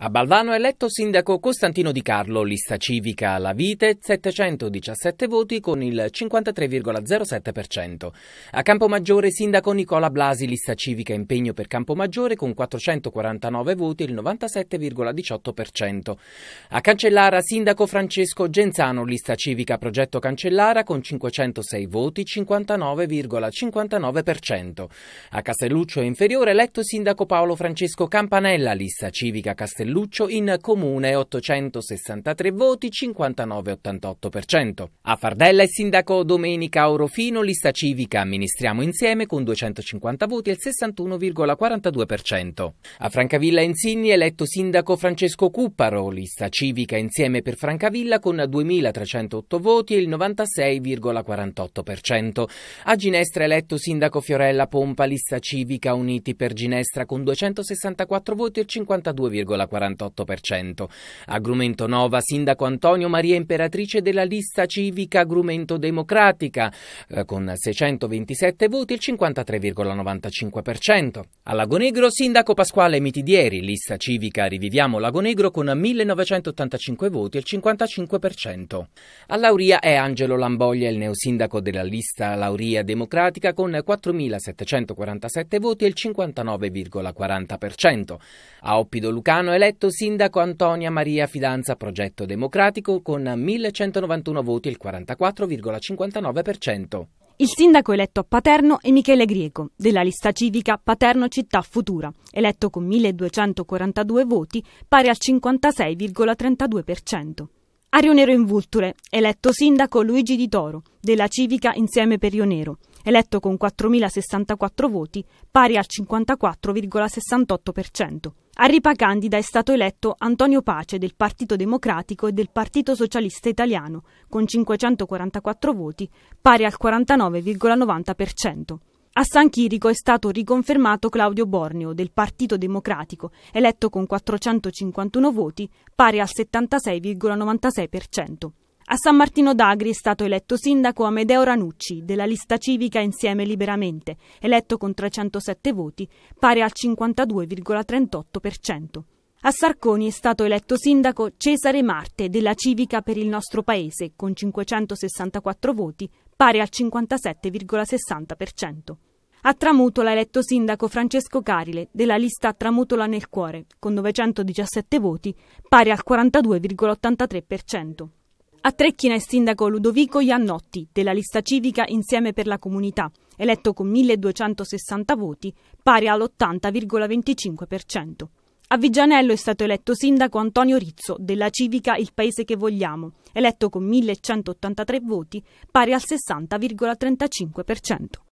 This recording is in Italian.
A Balvano è eletto sindaco Costantino Di Carlo, lista civica La Vite, 717 voti con il 53,07%. A Campomaggiore sindaco Nicola Blasi, lista civica Impegno per Campomaggiore con 449 voti, il 97,18%. A Cancellara sindaco Francesco Genzano, lista civica Progetto Cancellara con 506 voti, 59,59%. A Castelluccio Inferiore eletto sindaco Paolo Francesco Campanella, lista civica Castelluccio Castelluccio in comune 863 voti, 59,88%. A Fardella il sindaco Domenica Orofino, lista civica amministriamo insieme con 250 voti il 61,42%. A Francavilla Insigni eletto sindaco Francesco Cupparo, lista civica insieme per Francavilla con 2308 voti il 96,48%. A Ginestra eletto sindaco Fiorella Pompa, lista civica Uniti per Ginestra con 264 voti il 52,48%. 48%. A Grumento Nova, sindaco Antonio Maria Imperatrice della lista civica Grumento Democratica, eh, con 627 voti il 53,95%. A Lago Negro, sindaco Pasquale Mitidieri, lista civica Riviviamo Lago Negro con 1985 voti il 55%. A Lauria è Angelo Lamboglia, il neosindaco della lista Lauria Democratica con 4747 voti il 59,40%. A Oppido Lucano è eletto sindaco Antonia Maria Fidanza Progetto Democratico con 1191 voti, il 44,59%. Il sindaco eletto a Paterno è Michele Grieco, della lista civica Paterno Città Futura, eletto con 1242 voti, pari al 56,32%. Ario Nero in Vulture, eletto sindaco Luigi Di Toro, della civica Insieme per Rio Nero, eletto con 4.064 voti, pari al 54,68%. A Ripa Candida è stato eletto Antonio Pace del Partito Democratico e del Partito Socialista Italiano, con 544 voti, pari al 49,90%. A San Chirico è stato riconfermato Claudio Borneo del Partito Democratico, eletto con 451 voti, pari al 76,96%. A San Martino d'Agri è stato eletto sindaco Amedeo Ranucci della lista civica Insieme Liberamente, eletto con 307 voti, pari al 52,38%. A Sarconi è stato eletto sindaco Cesare Marte della Civica per il nostro paese con 564 voti, pari al 57,60%. A Tramutola è eletto sindaco Francesco Carile della lista Tramutola nel cuore con 917 voti, pari al 42,83%. A Trecchina è sindaco Ludovico Iannotti della lista civica Insieme per la comunità, eletto con 1260 voti, pari all'80,25%. A Vigianello è stato eletto sindaco Antonio Rizzo della civica Il Paese che vogliamo, eletto con 1183 voti, pari al 60,35%.